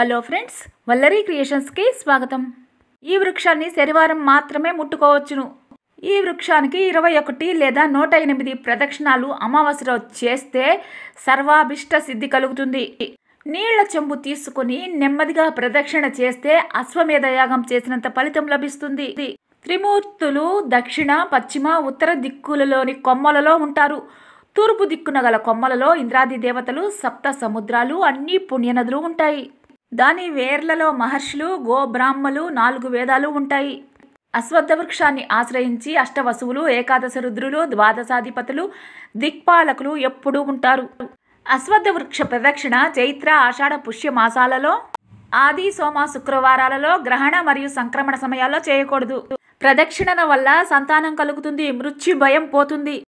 hello friends Vallari క్రియేషన్స్కి స్వాగతం ఈ వృక్షాన్ని శనివారం మాత్రమే ముట్టుకోవచ్చును ఈ వృక్షానికి ఇరవై ఒకటి లేదా నూట ఎనిమిది ప్రదక్షిణాలు అమావాస్య చేస్తే సర్వాభిష్ట సిద్ధి కలుగుతుంది నీళ్ల చెంబు తీసుకుని నెమ్మదిగా ప్రదక్షిణ చేస్తే అశ్వమేధ యాగం చేసినంత ఫలితం లభిస్తుంది త్రిమూర్తులు దక్షిణ పశ్చిమ ఉత్తర దిక్కులలోని కొమ్మలలో ఉంటారు తూర్పు దిక్కున గల కొమ్మలలో ఇంద్రాది దేవతలు సప్త సముద్రాలు అన్ని పుణ్యనదులు ఉంటాయి దాని వేర్లలో మహర్షులు గోబ్రాహ్మలు నాలుగు వేదాలు ఉంటాయి అశ్వత్థ వృక్షాన్ని ఆశ్రయించి అష్టవసువులు ఏకాదశ రుద్రులు ద్వాదశాధిపతులు దిక్పాలకులు ఎప్పుడూ ఉంటారు అశ్వత్థ వృక్ష ప్రదక్షిణ చైత్ర ఆషాఢ పుష్య మాసాలలో ఆది సోమ శుక్రవారాలలో గ్రహణ మరియు సంక్రమణ సమయాల్లో చేయకూడదు ప్రదక్షిణల వల్ల సంతానం కలుగుతుంది మృత్యు భయం పోతుంది